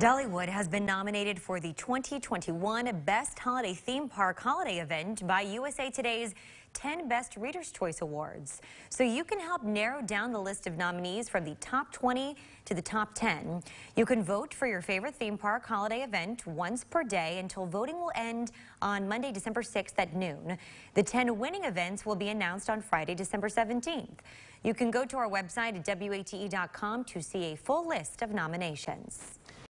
Dollywood has been nominated for the 2021 Best Holiday Theme Park Holiday Event by USA Today's 10 Best Reader's Choice Awards. So you can help narrow down the list of nominees from the top 20 to the top 10. You can vote for your favorite theme park holiday event once per day until voting will end on Monday, December 6th at noon. The 10 winning events will be announced on Friday, December 17th. You can go to our website at WATE.com to see a full list of nominations.